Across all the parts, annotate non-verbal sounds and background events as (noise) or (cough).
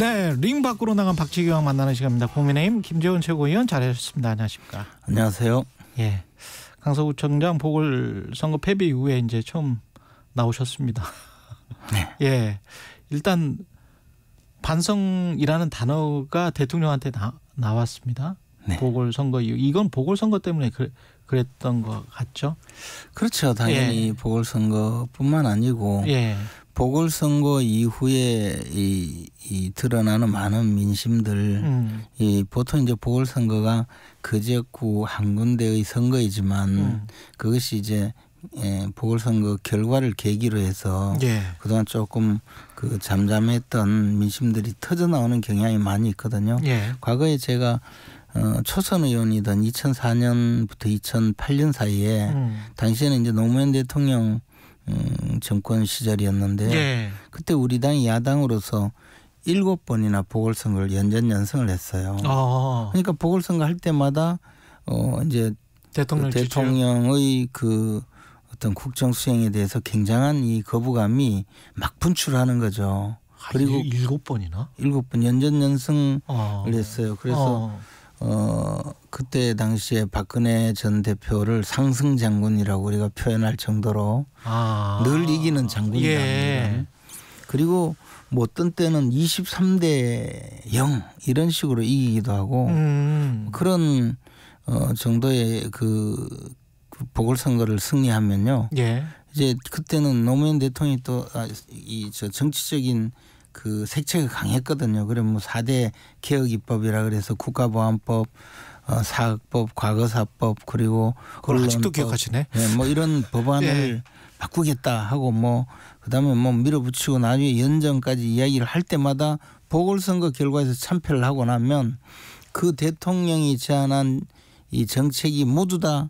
네, 링 밖으로 나간 박지경 규 만나는 시간입니다. 국민의힘 김재원 최고위원 잘하셨습니다 안녕하십니까? 안녕하세요. 예, 강서구청장 보궐선거 패배 이후에 이제 처음 나오셨습니다. 네. (laughs) 예, 일단 반성이라는 단어가 대통령한테 나, 나왔습니다. 네. 보궐선거 이후 이건 보궐선거 때문에 그, 그랬던 것 같죠? 그렇죠. 당연히 예. 보궐선거뿐만 아니고 예. 보궐선거 이후에 이, 이 드러나는 많은 민심들 음. 이 보통 이제 보궐선거가 그 지역구 한 군데의 선거이지만 음. 그것이 이제 예, 보궐선거 결과를 계기로 해서 예. 그동안 조금 그 잠잠했던 민심들이 터져 나오는 경향이 많이 있거든요. 예. 과거에 제가 어, 초선 의원이던 2004년부터 2008년 사이에 음. 당시에는 이제 노무현 대통령 음, 정권 시절이었는데 예. 그때 우리 당이 야당으로서 일곱 번이나 보궐선거를 연전 연승을 했어요. 아. 그러니까 보궐선거 할 때마다 어 이제 대통령 대통령의 그 어떤 국정 수행에 대해서 굉장한 이 거부감이 막 분출하는 거죠. 아, 그리고 일곱 번이나 일곱 번 연전 연승을 어. 했어요. 그래서 어. 어 그때 당시에 박근혜 전 대표를 상승 장군이라고 우리가 표현할 정도로 아. 늘 이기는 장군이랍니다. 예. 그리고 뭐 어떤 때는 23대 0 이런 식으로 이기기도 하고 음. 그런 어 정도의 그, 그 보궐선거를 승리하면요. 예. 이제 그때는 노무현 대통령이 또이저 아, 정치적인 그 색채가 강했거든요. 그러면 뭐 4대 개혁 입법이라 그래서 국가보안법 어, 사학법, 과거사법 그리고 그걸 아직도 기억하시네. 네, 뭐 이런 법안을 예. 바꾸겠다 하고 뭐 그다음에 뭐 밀어붙이고 나중에 연정까지 이야기를 할 때마다 보궐선거 결과에서 참패를 하고 나면 그 대통령이 제안한 이 정책이 모두 다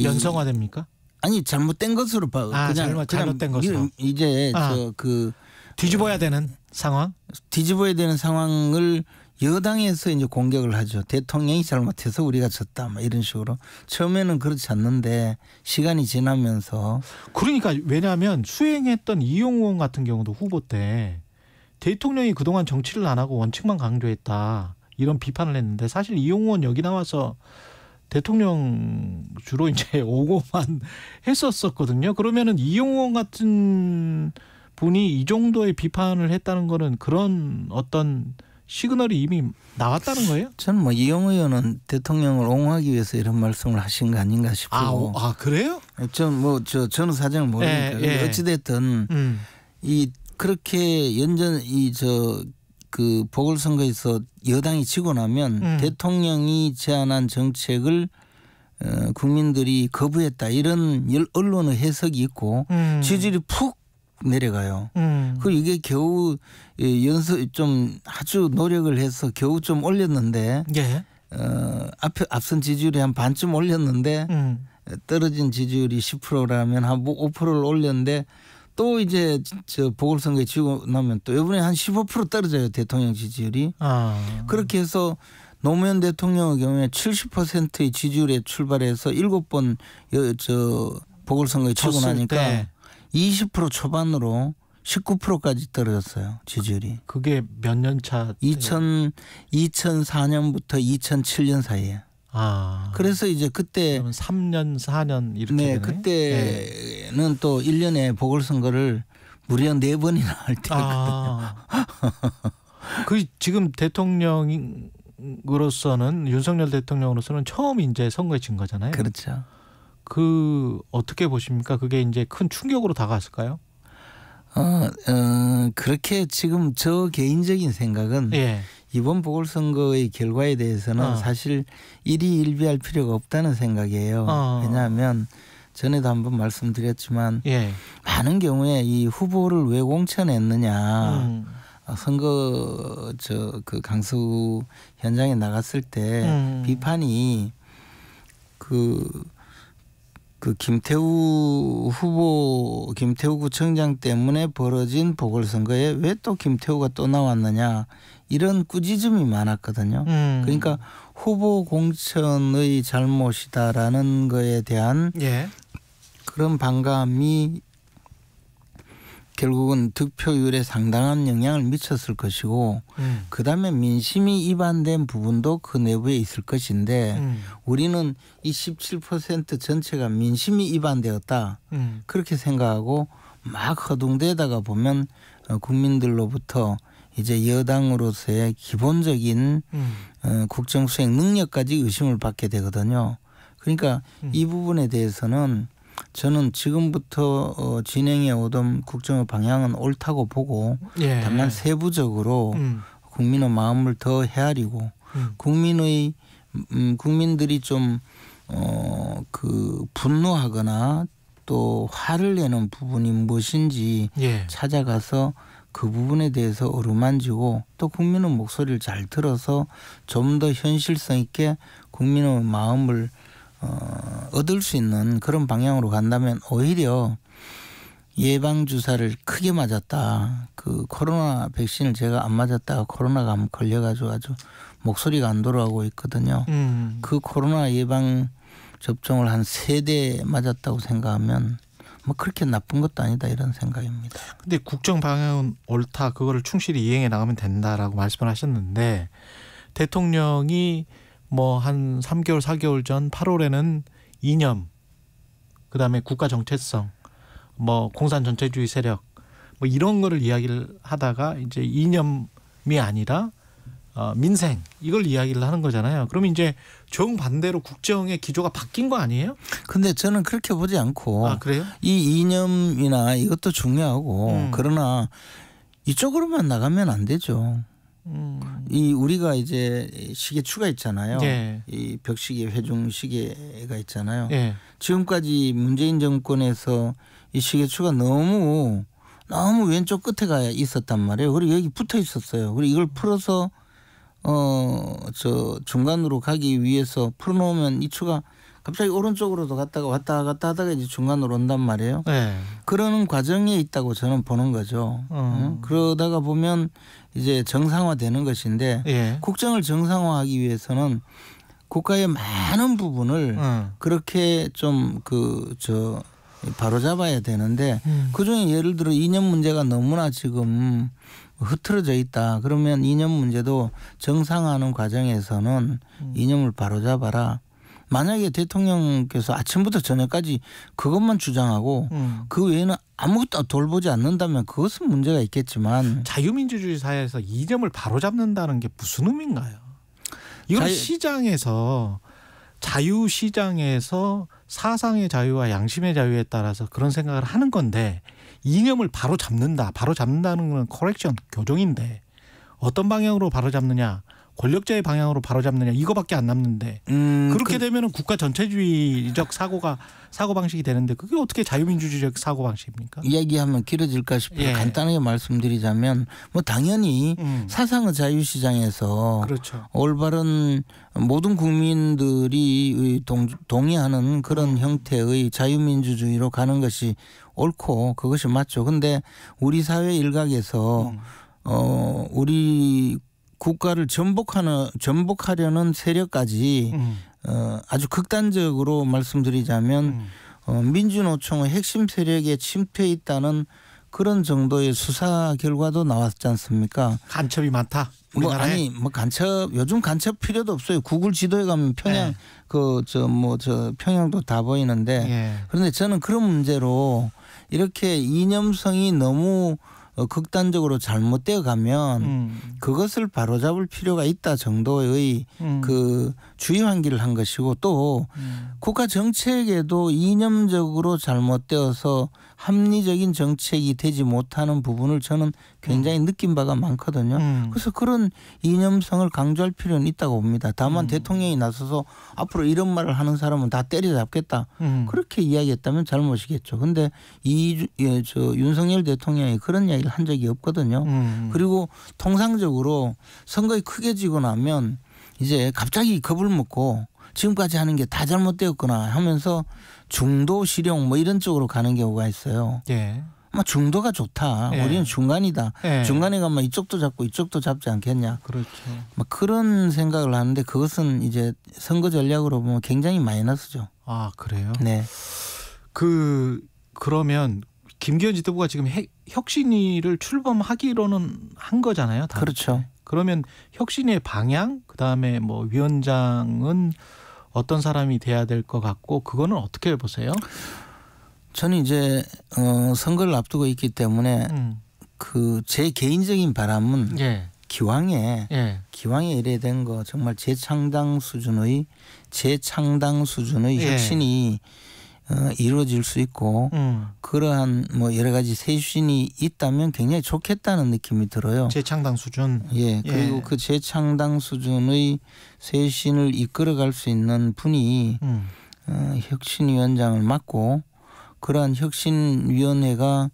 연성화됩니까? 아니 잘못된 것으로 봐. 아, 그냥 잘못, 그냥 잘못된 것으로. 이제 아. 저그 뒤집어야 되는 상황? 뒤집어야 되는 상황을 여당에서 이제 공격을 하죠. 대통령이 잘못해서 우리가 졌다. 막 뭐 이런 식으로. 처음에는 그렇지 않는데 시간이 지나면서 그러니까 왜냐하면 수행했던 이용원 같은 경우도 후보 때 대통령이 그동안 정치를 안 하고 원칙만 강조했다. 이런 비판을 했는데 사실 이용원 여기 나와서 대통령 주로 이제 (laughs) 오고만 했었었거든요. 그러면은 이용원 같은 분이 이 정도의 비판을 했다는 거는 그런 어떤 시그널이 이미 나왔다는 거예요? 저는 뭐 이용 의원은 대통령을 옹호하기 위해서 이런 말씀을 하신 거 아닌가 싶고. 아, 아 그래요? 전뭐저 저는 사정을 모르니까 예, 예. 어찌 됐든 음. 이 그렇게 연전 이 저 그 보궐선거에서 여당이 지고 나면 음. 대통령이 제안한 정책을 어, 국민들이 거부했다 이런 언론의 해석이 있고 음. 지지율이 푹 내려가요. 음. 그리고 이게 겨우 예, 연습 좀 아주 노력을 해서 겨우 좀 올렸는데 예. 어, 앞, 앞선 지지율이 한 반쯤 올렸는데 음. 떨어진 지지율이 10%라면 한 5%를 올렸는데 또 이제 저 보궐선거에 지고 나면 또 이번에 한 15% 떨어져요 대통령 지지율이. 아. 그렇게 해서 노무현 대통령의 경우에 70%의 지지율에 출발해서 7번 여, 저 보궐선거에 치고 나니까 때. 20% 초반으로 19%까지 떨어졌어요. 지지율이. 그게 몇 년 차? 2000 2004년부터 2007년 사이에. 아. 그래서 이제 그때 3년 4년 이렇게 네, 그때는 네. 또 1년에 보궐 선거를 무려 네 번이나 할 때였거든요. 아. (laughs) 그 지금 대통령으로서는 윤석열 대통령으로서는 처음 이제 선거에 진 거잖아요. 그렇죠. 그 어떻게 보십니까? 그게 이제 큰 충격으로 다가왔을까요? 어, 어, 그렇게 지금 저 개인적인 생각은 예. 이번 보궐선거의 결과에 대해서는 어. 사실 일희일비할 필요가 없다는 생각이에요. 어. 왜냐하면 전에도 한번 말씀드렸지만 예. 많은 경우에 이 후보를 왜 공천했느냐 음. 어, 선거 저 그 강수 현장에 나갔을 때 음. 비판이 그그 김태우 후보 김태우 구청장 때문에 벌어진 보궐선거에 왜 또 김태우가 또 나왔느냐 이런 꾸짖음이 많았거든요. 음. 그러니까 후보 공천의 잘못이다라는 거에 대한 예. 그런 반감이 결국은 득표율에 상당한 영향을 미쳤을 것이고 음. 그다음에 민심이 입안된 부분도 그 내부에 있을 것인데 음. 우리는 이 17% 전체가 민심이 입안되었다 음. 그렇게 생각하고 막 허둥대다가 보면 어, 국민들로부터 이제 여당으로서의 기본적인 음. 어, 국정 수행 능력까지 의심을 받게 되거든요. 그러니까 음. 이 부분에 대해서는 저는 지금부터 어, 진행해 오던 국정의 방향은 옳다고 보고 예. 다만 세부적으로 음. 국민의 마음을 더 헤아리고 음. 국민의 음, 국민들이 좀 어, 그 분노하거나 또 화를 내는 부분이 무엇인지 예. 찾아가서 그 부분에 대해서 어루만지고 또 국민의 목소리를 잘 들어서 좀 더 현실성 있게 국민의 마음을 어, 얻을 수 있는 그런 방향으로 간다면 오히려 예방 주사를 크게 맞았다. 그 코로나 백신을 제가 안 맞았다가 코로나가 걸려가지고 아주 목소리가 안 돌아오고 있거든요. 음. 그 코로나 예방 접종을 한세대 맞았다고 생각하면 뭐 그렇게 나쁜 것도 아니다 이런 생각입니다. 근데 국정 방향은 옳다. 그거를 충실히 이행해 나가면 된다라고 말씀을 하셨는데 대통령이 뭐한 3개월 4개월 전 8월에는 이념 그다음에 국가 정체성 뭐 공산 전체주의 세력 뭐 이런 거를 이야기를 하다가 이제 이념이 아니라 어, 민생 이걸 이야기를 하는 거잖아요. 그러면 이제 정반대로 국정의 기조가 바뀐 거 아니에요? 근데 저는 그렇게 보지 않고 아, 그래요? 이 이념이나 이것도 중요하고 음. 그러나 이쪽으로만 나가면 안 되죠. 음. 이 우리가 이제 시계추가 있잖아요. 예. 이 벽시계, 회중시계가 있잖아요. 예. 지금까지 문재인 정권에서 이 시계추가 너무 너무 왼쪽 끝에 가 있었단 말이에요. 그리고 여기 붙어 있었어요. 그리고 이걸 풀어서 어 저 중간으로 가기 위해서 풀어놓으면 이 추가 갑자기 오른쪽으로도 갔다가 왔다 갔다 하다가 이제 중간으로 온단 말이에요. 네. 그러는 과정에 있다고 저는 보는 거죠. 어. 응? 그러다가 보면 이제 정상화되는 것인데 예. 국정을 정상화하기 위해서는 국가의 많은 부분을 어. 그렇게 좀 그 저 바로잡아야 되는데 음. 그중에 예를 들어 이념 문제가 너무나 지금 흐트러져 있다. 그러면 이념 문제도 정상화하는 과정에서는 음. 이념을 바로잡아라. 만약에 대통령께서 아침부터 저녁까지 그것만 주장하고 음. 그 외에는 아무것도 돌보지 않는다면 그것은 문제가 있겠지만 자유민주주의 사회에서 이념을 바로잡는다는 게 무슨 의미인가요? 이건 자유... 시장에서 자유 시장에서 사상의 자유와 양심의 자유에 따라서 그런 생각을 하는 건데 이념을 바로 잡는다. 바로 잡는다는 건 커렉션 교정인데 어떤 방향으로 바로 잡느냐? 권력자의 방향으로 바로잡느냐 이거밖에 안 남는데 음, 그렇게 그... 되면은 국가 전체주의적 사고가 사고 방식이 되는데 그게 어떻게 자유민주주의적 사고 방식입니까? 이야기하면 길어질까 싶어요. 예. 간단하게 말씀드리자면 뭐 당연히 음. 사상의 자유시장에서 그렇죠. 올바른 모든 국민들이 동, 동의하는 그런 음. 형태의 자유민주주의로 가는 것이 옳고 그것이 맞죠. 근데 우리 사회 일각에서 음. 어 우리 국가를 전복하는 전복하려는 세력까지 음. 어, 아주 극단적으로 말씀드리자면 음. 어, 민주노총의 핵심 세력에 침투해 있다는 그런 정도의 수사 결과도 나왔지 않습니까? 간첩이 많다. 뭐 아니 뭐 간첩 요즘 간첩 필요도 없어요. 구글 지도에 가면 평양 네. 그저 뭐 저 평양도 다 보이는데 예. 그런데 저는 그런 문제로 이렇게 이념성이 너무 어, 극단적으로 잘못되어 가면 음. 그것을 바로잡을 필요가 있다 정도의 음. 그 주의 환기를 한 것이고 또 음. 국가 정책에도 이념적으로 잘못되어서 합리적인 정책이 되지 못하는 부분을 저는 굉장히 음. 느낀 바가 많거든요. 음. 그래서 그런 이념성을 강조할 필요는 있다고 봅니다. 다만 음. 대통령이 나서서 앞으로 이런 말을 하는 사람은 다 때려잡겠다 음. 그렇게 이야기했다면 잘못이겠죠. 근데 이 예, 저, 윤석열 대통령이 그런 이야기를 한 적이 없거든요. 음. 그리고 통상적으로 선거에 크게 지고 나면 이제 갑자기 겁을 먹고 지금까지 하는 게 다 잘못되었구나 하면서 중도 실용 뭐 이런 쪽으로 가는 경우가 있어요. 예. 아 중도가 좋다. 예. 우리는 중간이다. 예. 중간에 가면 이쪽도 잡고 이쪽도 잡지 않겠냐. 그렇죠. 막 뭐 그런 생각을 하는데 그것은 이제 선거 전략으로 보면 굉장히 마이너스죠. 아 그래요? 네. 그 그러면 김기현 지도부가 지금 해, 혁신위를 출범하기로는 한 거잖아요. 다. 그렇죠. 그러면 혁신의 방향 그다음에 뭐 위원장은 어떤 사람이 돼야 될 것 같고 그거는 어떻게 보세요? 저는 이제 어, 선거를 앞두고 있기 때문에 음. 그제 개인적인 바람은 예. 기왕에 예. 기왕에 이래 된거 정말 재창당 수준의 재창당 수준의 예. 혁신이 예. 어, 이루어질 수 있고 음. 그러한 뭐 여러 가지 세신이 있다면 굉장히 좋겠다는 느낌이 들어요. 재창당 수준. 예. 예. 그리고 예. 그 재창당 수준의 세신을 이끌어갈 수 있는 분이 음. 어, 혁신위원장을 맡고 그러한 혁신위원회가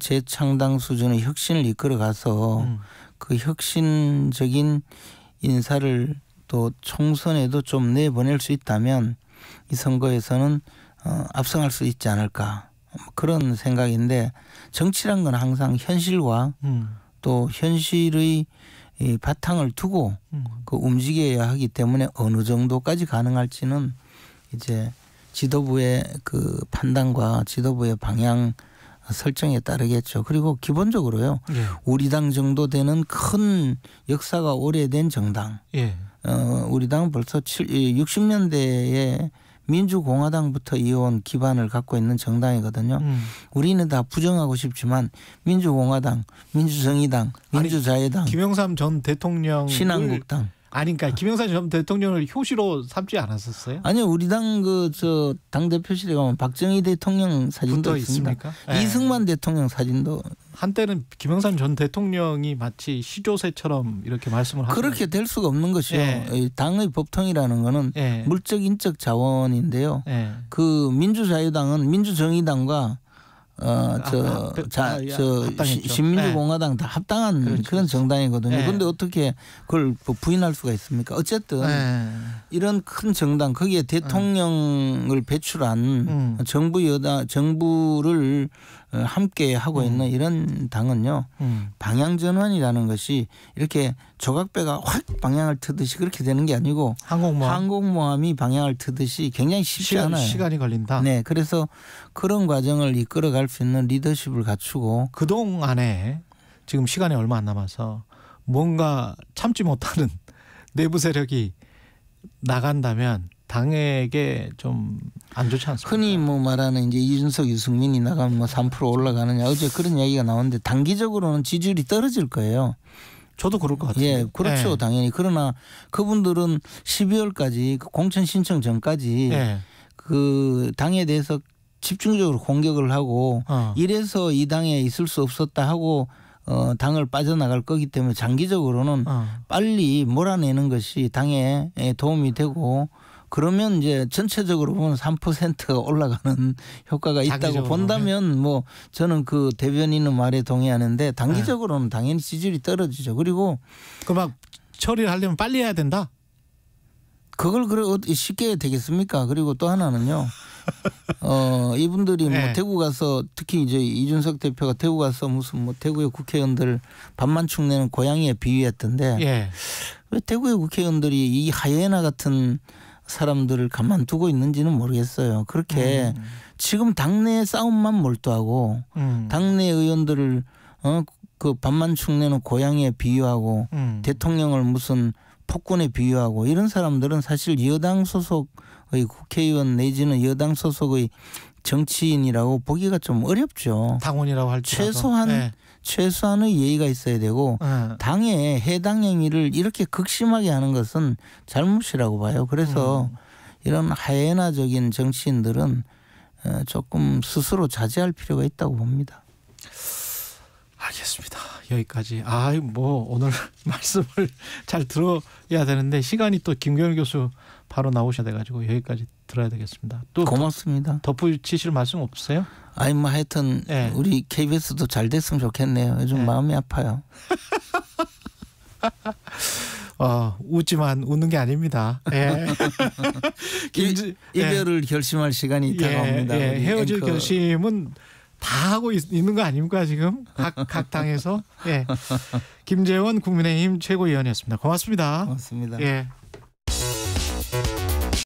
재창당 수준의 혁신을 이끌어가서 음. 그 혁신적인 인사를 또 총선에도 좀 내보낼 수 있다면 이 선거에서는 어, 앞서갈 수 있지 않을까 뭐 그런 생각인데 정치란 건 항상 현실과 음. 또 현실의 이 바탕을 두고 음. 그 움직여야 하기 때문에 어느 정도까지 가능할지는 이제 지도부의 그 판단과 지도부의 방향 설정에 따르겠죠. 그리고 기본적으로요. 예. 우리 당 정도 되는 큰 역사가 오래된 정당. 예. 어, 우리 당 벌써 7, 60년대에 민주공화당부터 이어온 기반을 갖고 있는 정당이거든요. 음. 우리는 다 부정하고 싶지만 민주공화당, 민주정의당, 민주자유당, 아니, 김영삼 전 대통령, 신한국당. 아니 까 그러니까 김영삼 전 대통령을 효시로 삼지 않았었어요? 아니요. 우리 당그 저당 그 대표실에 가면 박정희 대통령 사진도 있습니다. 있습니까? 네. 이승만 대통령 사진도 한때는 김영삼 전 대통령이 마치 시조새처럼 이렇게 말씀을 하죠. 그렇게 될 수가 없는 것이요. 예. 당의 법통이라는 거는 예. 물적 인적 자원인데요. 예. 그 민주자유당은 민주정의당과 어저자저 아, 신민주공화당 다 합당한 그렇죠. 그런 정당이거든요. 그런데 예. 어떻게 그걸 부인할 수가 있습니까? 어쨌든 예. 이런 큰 정당 거기에 대통령을 배출한 음. 정부 여당 정부를 어, 함께 하고 음. 있는 음. 이런 당은요 음. 방향 전환이라는 것이 이렇게 조각배가 확 방향을 트듯이 그렇게 되는 게 아니고 항공모함. 항공모함이 방향을 트듯이 굉장히 쉽지 시간, 않아요. 시간이 걸린다. 네, 그래서 그런 과정을 이끌어갈 수 있는 리더십을 갖추고 그 동안에 지금 시간이 얼마 안 남아서 뭔가 참지 못하는 (laughs) 내부 세력이 나간다면 당에게 좀 안 좋지 않습니까? 흔히 뭐 말하는 이제 이준석, 유승민이 나가면 뭐 3% 올라가느냐 어제 그런 이야기가 나오는데 단기적으로는 지지율이 떨어질 거예요. 저도 그럴 것 같아요. 예, 그렇죠. 예. 당연히. 그러나 그분들은 12월까지 그 공천 신청 전까지 예. 그 당에 대해서 집중적으로 공격을 하고 어. 이래서 이 당에 있을 수 없었다 하고 어, 당을 빠져나갈 거기 때문에 장기적으로는 어. 빨리 몰아내는 것이 당에 도움이 되고 그러면 이제 전체적으로 보면 3% 올라가는 (laughs) 효과가 있다고 본다면 네. 뭐 저는 그 대변인의 말에 동의하는데 단기적으로는 네. 당연히 지지율이 떨어지죠. 그리고 그 막 처리를 하려면 빨리 해야 된다. 그걸 그래 어, 쉽게 되겠습니까? 그리고 또 하나는요. (laughs) 어 이분들이 뭐 네. 뭐 대구 가서 특히 이제 이준석 대표가 대구 가서 무슨 뭐 대구의 국회의원들 반만 축내는 고양이에 비유했던데 네. 왜 대구의 국회의원들이 이 하이에나 같은 사람들을 가만두고 있는지는 모르겠어요. 그렇게 음. 지금 당내 싸움만 몰두하고 음. 당내 의원들을 어, 그 반만 축내는 고양이에 비유하고 음. 대통령을 무슨 폭군에 비유하고 이런 사람들은 사실 여당 소속의 국회의원 내지는 여당 소속의 정치인이라고 보기가 좀 어렵죠. 당원이라고 할지 최소한 네. 최소한의 예의가 있어야 되고 네. 당의 해당 행위를 이렇게 극심하게 하는 것은 잘못이라고 봐요. 그래서 음. 이런 하예나적인 정치인들은 어, 조금 스스로 자제할 필요가 있다고 봅니다. 알겠습니다. 여기까지. 아, 뭐 오늘 (laughs) 말씀을 잘 들어야 되는데 시간이 또 김경일 교수 바로 나오셔야 돼 가지고 여기까지 들어야 되겠습니다. 또 고맙습니다. 덧붙이실 말씀 없으세요? 아니 뭐 하여튼 네. 우리 KBS도 잘 됐으면 좋겠네요. 요즘 네. 마음이 아파요. (laughs) 어, 웃지만 웃는 게 아닙니다. 예. (laughs) 김지, 이, 예. 이별을 예. 결심할 시간이 다가옵니다. 예, 헤어질 앵커. 결심은 다 하고 있, 는거 아닙니까 지금 각, (laughs) 각 당에서 예. 김재원 국민의힘 최고위원이었습니다. 고맙습니다. 고맙습니다. 예.